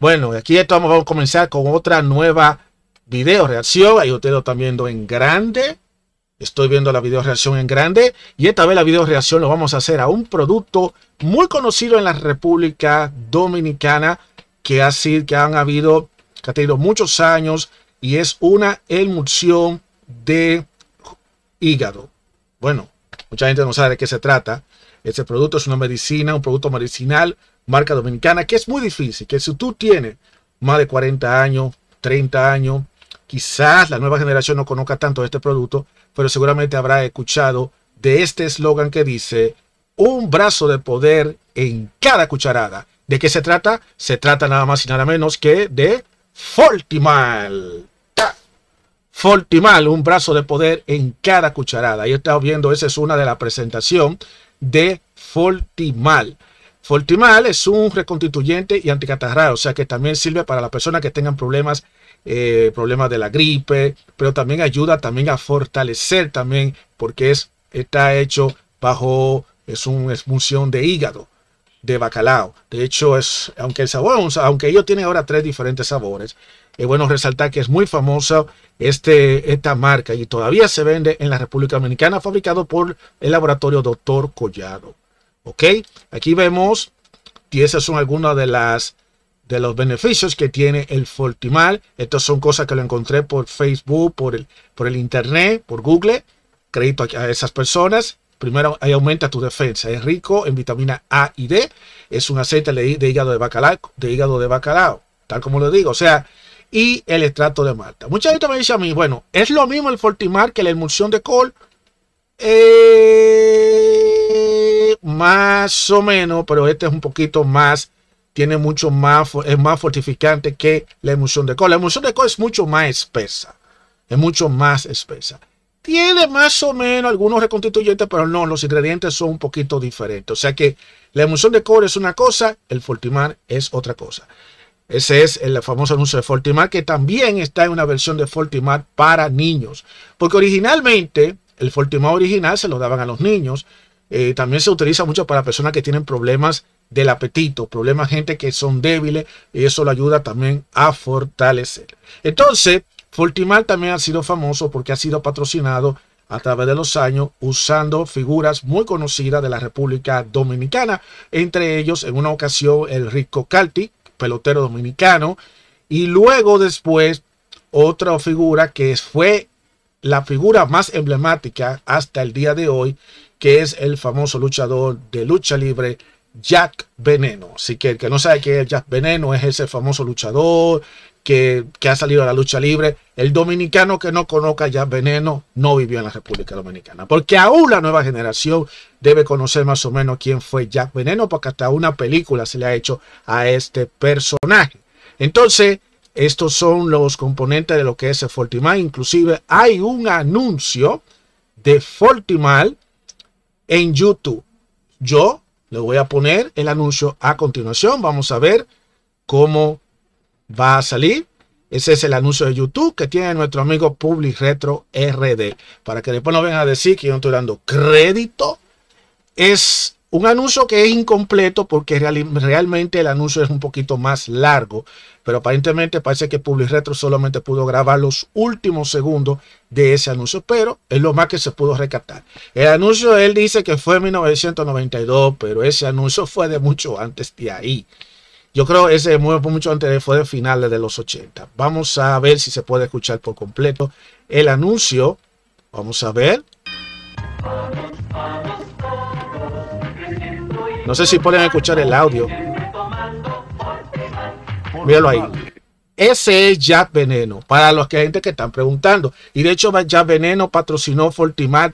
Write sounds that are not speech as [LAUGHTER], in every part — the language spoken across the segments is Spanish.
Bueno, aquí estamos, vamos a comenzar con otra nueva video reacción. Ahí ustedes lo están viendo en grande. Estoy viendo la video reacción en grande. Y esta vez la video reacción lo vamos a hacer a un producto muy conocido en la República Dominicana. Que ha sido, que han habido, que ha tenido muchos años. Y es una emulsión de hígado. Bueno, Mucha gente no sabe de qué se trata. Este producto es una medicina, un producto medicinal, marca dominicana, que es muy difícil, que si tú tienes más de 40 años, 30 años, quizás la nueva generación no conozca tanto de este producto, pero seguramente habrá escuchado de este eslogan que dice, un brazo de poder en cada cucharada. ¿De qué se trata? Se trata nada más y nada menos que de Fortimal. Fortimal, un brazo de poder en cada cucharada. Ahí estamos viendo, esa es una de la presentación de Fortimal. Fortimal es un reconstituyente y anticatarral, o sea que también sirve para las personas que tengan problemas, eh, problemas de la gripe, pero también ayuda también a fortalecer también porque es, está hecho bajo, es una expulsión de hígado de bacalao. De hecho, es, aunque el sabor, aunque ellos tienen ahora tres diferentes sabores, es bueno resaltar que es muy famosa este, esta marca y todavía se vende en la República Dominicana, fabricado por el laboratorio Doctor Collado. ¿Ok? Aquí vemos, y esas son algunas de las de los beneficios que tiene el Fortimal. Estas son cosas que lo encontré por Facebook, por el, por el Internet, por Google. Crédito a esas personas. Primero, ahí aumenta tu defensa. Es rico en vitamina A y D. Es un aceite de hígado de bacalao, de hígado de bacalao, tal como lo digo. O sea, y el extracto de malta. Mucha gente me dice a mí, bueno, ¿es lo mismo el Fortimar que la emulsión de col? Eh, más o menos, pero este es un poquito más, tiene mucho más, es más fortificante que la emulsión de col. La emulsión de col es mucho más espesa, es mucho más espesa. Tiene más o menos algunos reconstituyentes, pero no, los ingredientes son un poquito diferentes. O sea que la emulsión de col es una cosa, el Fortimar es otra cosa. Ese es el famoso anuncio de Fortimar que también está en una versión de Fortimar para niños. Porque originalmente, el Fortimar original se lo daban a los niños. Eh, también se utiliza mucho para personas que tienen problemas del apetito, problemas gente que son débiles, y eso lo ayuda también a fortalecer. Entonces, Fortimar también ha sido famoso porque ha sido patrocinado a través de los años usando figuras muy conocidas de la República Dominicana, entre ellos en una ocasión el Rico Calti, pelotero dominicano. Y luego después, otra figura que fue la figura más emblemática hasta el día de hoy, que es el famoso luchador de lucha libre, Jack Veneno. Así que el que no sabe qué es Jack Veneno, es ese famoso luchador que, ha salido a la lucha libre. El dominicano que no conozca ya Veneno no vivió en la República Dominicana. Porque aún la nueva generación debe conocer más o menos quién fue Jack Veneno, porque hasta una película se le ha hecho a este personaje. Entonces, estos son los componentes de lo que es el Fortimal. Inclusive hay un anuncio de Fortimal en YouTube. Yo le voy a poner el anuncio a continuación. Vamos a ver cómo va a salir. Ese es el anuncio de YouTube que tiene nuestro amigo Public Retro RD. Para que después no vengan a decir que yo no estoy dando crédito. Es un anuncio que es incompleto porque realmente el anuncio es un poquito más largo. Pero aparentemente parece que Public Retro solamente pudo grabar los últimos segundos de ese anuncio. Pero es lo más que se pudo rescatar. El anuncio, él dice que fue en 1992, pero ese anuncio fue de mucho antes de ahí. Yo creo que ese mueve mucho antes, fue de finales de los 80. Vamos a ver si se puede escuchar por completo el anuncio. Vamos a ver. No sé si pueden escuchar el audio. Míralo ahí. Ese es Jack Veneno, para los que gente que están preguntando. Y de hecho, Jack Veneno patrocinó Fortimat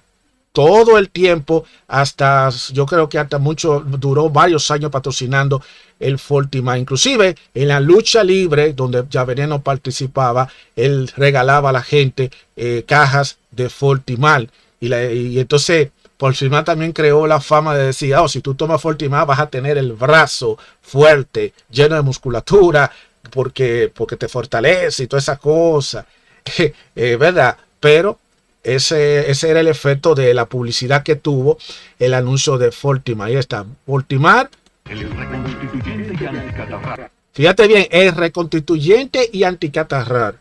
todo el tiempo, hasta yo creo que hasta mucho, duró varios años patrocinando el Fortimar, Inclusive en la lucha libre, donde ya veneno participaba, él regalaba a la gente eh, cajas de Fortimal. Y, entonces y entonces también creó la fama de decir, oh, si tú tomas Fortimal vas a tener el brazo fuerte, lleno de musculatura, porque, porque te fortalece y toda esa cosa. [LAUGHS] Eh, eh, ¿Verdad? Pero ese, ese, era el efecto de la publicidad que tuvo el anuncio de Fortimar. Ahí está, Fortimar el reconstituyente y Fíjate bien, es reconstituyente y anticatarrar.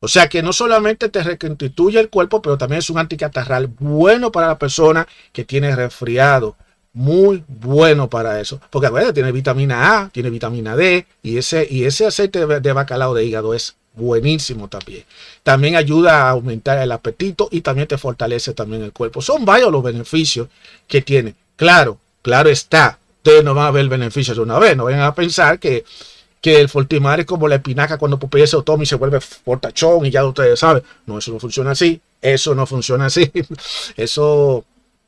O sea que no solamente te reconstituye el cuerpo, pero también es un anticatarral bueno para la persona que tiene resfriado. Muy bueno para eso. Porque tiene vitamina A, tiene vitamina D y ese, y ese aceite de, de bacalao de hígado es buenísimo también. También ayuda a aumentar el apetito y también te fortalece también el cuerpo. Son varios los beneficios que tiene. Claro, claro está ustedes no van a ver beneficios de una vez. No vengan a pensar que, que el Fortimar es como la espinaca cuando Popeye se toma y se vuelve fortachón y ya ustedes saben. No, eso no funciona así. Eso no funciona así. [LAUGHS] Eso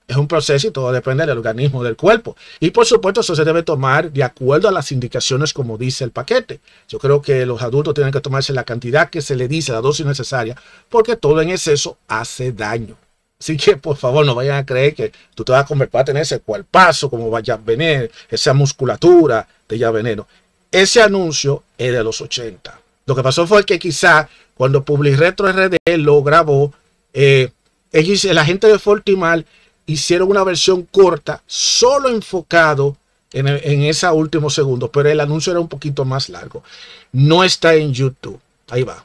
es un proceso y todo depende del organismo del cuerpo. Y por supuesto, eso se debe tomar de acuerdo a las indicaciones como dice el paquete. Yo creo que los adultos tienen que tomarse la cantidad que se le dice, la dosis necesaria, porque todo en exceso hace daño. Así que por favor no vayan a creer que tú te vas a comer para tener ese cual paso como vaya a venir esa musculatura de ya veneno. Ese anuncio es de los 80. Lo que pasó fue que quizá cuando Public Retro RD lo grabó, eh, la gente de Fortimal hicieron una versión corta, solo enfocado en, en esos últimos segundos, pero el anuncio era un poquito más largo. No está en YouTube. Ahí va.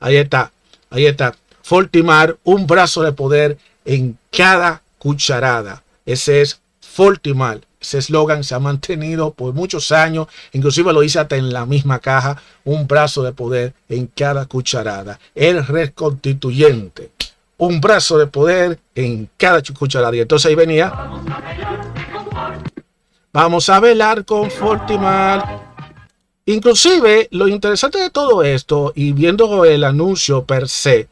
Ahí está. Ahí está. Fortimar, un brazo de poder en cada cucharada. Ese es Fortimar. Ese eslogan se ha mantenido por muchos años, inclusive lo hice hasta en la misma caja, un brazo de poder en cada cucharada. El reconstituyente, un brazo de poder en cada cucharada. Y entonces ahí venía. Vamos a velar con Fortimar Inclusive, lo interesante de todo esto, y viendo el anuncio per se,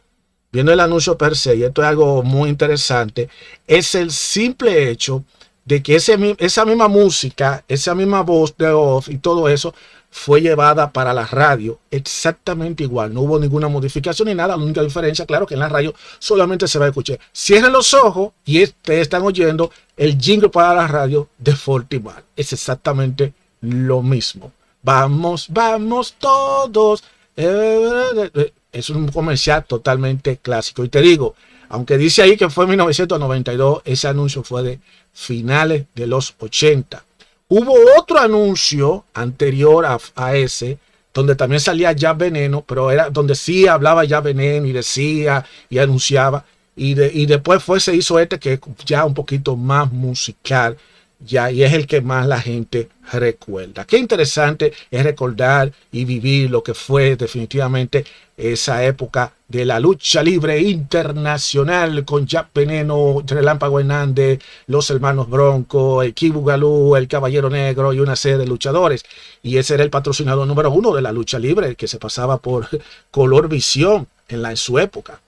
viendo el anuncio per se, y esto es algo muy interesante, es el simple hecho de que esa misma música, esa misma voz de off y todo eso fue llevada para la radio exactamente igual. No hubo ninguna modificación ni nada. La única diferencia, claro, que en la radio solamente se va a escuchar. Cierren los ojos y ustedes están oyendo el jingle para la radio de Fortimal. Es exactamente lo mismo. Vamos, vamos todos. Eh, eh, eh, es un comercial totalmente clásico. Y te digo, aunque dice ahí que fue en 1992, ese anuncio fue de finales de los 80. Hubo otro anuncio anterior a, ese, donde también salía ya veneno, pero era donde sí hablaba ya veneno y decía y anunciaba. Y, después fue, se hizo este que ya un poquito más musical y es el que más la gente recuerda. Qué interesante es recordar y vivir lo que fue definitivamente esa época de la lucha libre internacional con Jack Peneno, Relámpago Hernández, los hermanos Bronco, el Kibugalú, el Caballero Negro y una serie de luchadores. Y ese era el patrocinador número uno de la lucha libre, que se pasaba por [LAUGHS] Color Visión en, la, en su época.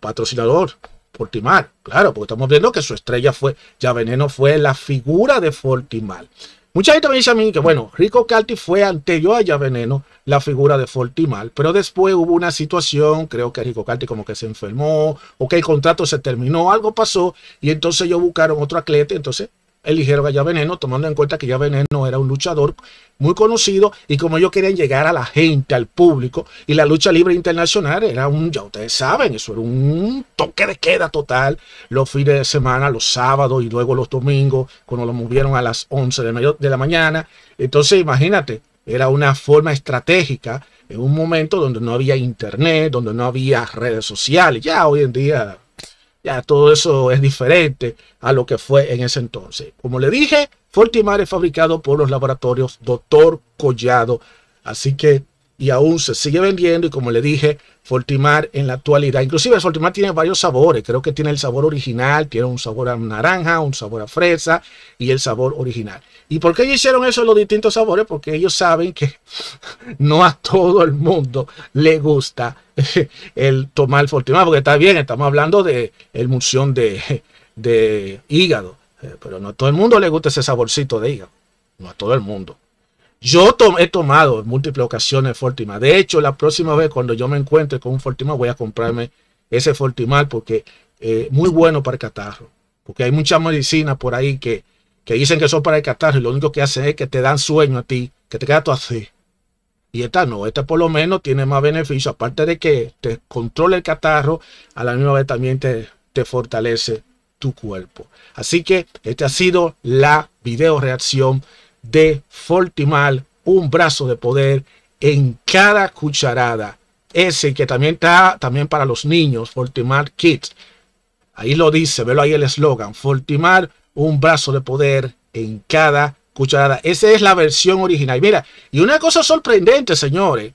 Patrocinador Fortimal, claro, porque estamos viendo que su estrella fue, ya veneno fue la figura de Fortimal. Mucha gente me dice a mí que, bueno, Rico Calti fue anterior a Ya Veneno, la figura de Fortimal, pero después hubo una situación, creo que Rico Calti como que se enfermó, o que el contrato se terminó, algo pasó, y entonces ellos buscaron otro atleta, entonces eligieron a Ya Veneno, tomando en cuenta que Ya Veneno era un luchador muy conocido y como ellos querían llegar a la gente, al público, y la lucha libre internacional era un, ya ustedes saben, eso era un toque de queda total los fines de semana, los sábados y luego los domingos, cuando lo movieron a las 11 de la mañana. Entonces, imagínate, era una forma estratégica en un momento donde no había internet, donde no había redes sociales. Ya hoy en día ya todo eso es diferente a lo que fue en ese entonces. Como le dije, Fortimar es fabricado por los laboratorios Doctor Collado. Así que y aún se sigue vendiendo. Y como le dije, Fortimar en la actualidad, inclusive Fortimar tiene varios sabores. Creo que tiene el sabor original, tiene un sabor a naranja, un sabor a fresa y el sabor original. ¿Y por qué hicieron eso en los distintos sabores? Porque ellos saben que [LAUGHS] no a todo el mundo le gusta eh, el tomar Fortimar, porque está bien, estamos hablando de el de, de hígado, eh, pero no a todo el mundo le gusta ese saborcito de hígado, no a todo el mundo. Yo he tomado en múltiples ocasiones Fortimal. De hecho, la próxima vez cuando yo me encuentre con un Fortimal, voy a comprarme ese Fortimal porque es eh, muy bueno para el catarro. Porque hay muchas medicinas por ahí que, dicen que son para el catarro y lo único que hacen es que te dan sueño a ti, que te queda todo así. Y esta no, esta por lo menos tiene más beneficio, aparte de que te controla el catarro, a la misma vez también te, te fortalece tu cuerpo. Así que esta ha sido la video reacción de Fortimal, un brazo de poder en cada cucharada. Ese que también está también para los niños, Fortimal Kids. Ahí lo dice, velo ahí el eslogan, Fortimal, un brazo de poder en cada cucharada. Esa es la versión original. Mira, y una cosa sorprendente, señores,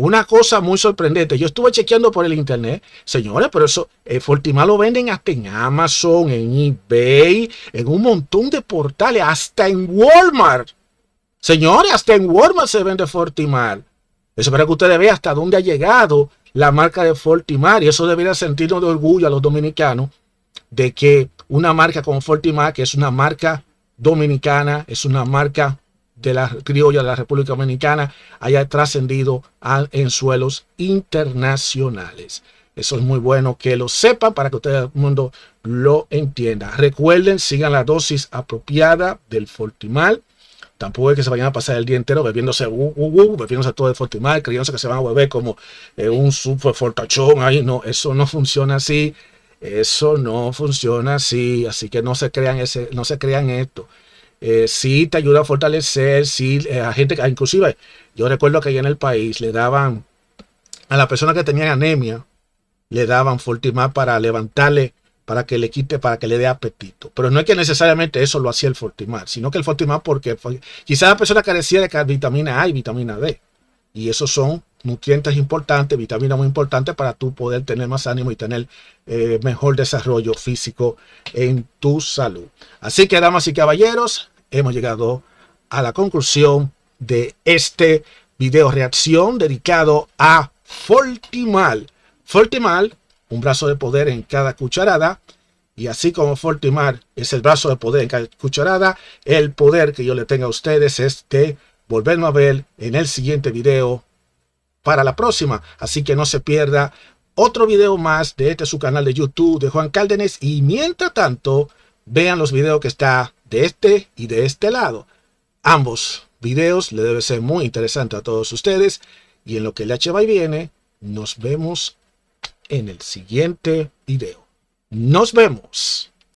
una cosa muy sorprendente. Yo estuve chequeando por el internet, señores, pero eso, eh, Fortimar lo venden hasta en Amazon, en eBay, en un montón de portales, hasta en Walmart. Señores, hasta en Walmart se vende Fortimar. Eso para que ustedes vean hasta dónde ha llegado la marca de Fortimar. Y eso debería sentirnos de orgullo a los dominicanos de que una marca como Fortimar, que es una marca dominicana, es una marca de la criolla de la República Dominicana haya trascendido en suelos internacionales. Eso es muy bueno que lo sepan para que todo el mundo lo entienda. Recuerden, sigan la dosis apropiada del Fortimal. Tampoco es que se vayan a pasar el día entero bebiéndose, bebiéndose todo el Fortimal, creyéndose que se van a beber como eh, un super fortachón ahí. No, eso no funciona así. Eso no funciona así. Así que no se crean, ese, no se crean esto. Eh, si te ayuda a fortalecer, si eh, a gente inclusive, yo recuerdo que allá en el país le daban, a la persona que tenía anemia, le daban Fortimar para levantarle, para que le quite, para que le dé apetito. Pero no es que necesariamente eso lo hacía el Fortimar, sino que el Fortimar porque quizás la persona carecía de vitamina A y vitamina D. Y esos son nutrientes importantes, vitaminas muy importantes para tú poder tener más ánimo y tener eh, mejor desarrollo físico en tu salud. Así que, damas y caballeros, hemos llegado a la conclusión de este video reacción dedicado a Fortimal. Fortimal, un brazo de poder en cada cucharada. Y así como Fortimal es el brazo de poder en cada cucharada, el poder que yo le tengo a ustedes es de volvernos a ver en el siguiente video para la próxima. Así que no se pierda otro video más de este su canal de YouTube de Juan Cárdenas. Y mientras tanto, vean los videos que está de este y de este lado. Ambos videos le debe ser muy interesante a todos ustedes. Y en lo que el H va y viene, nos vemos en el siguiente video. Nos vemos.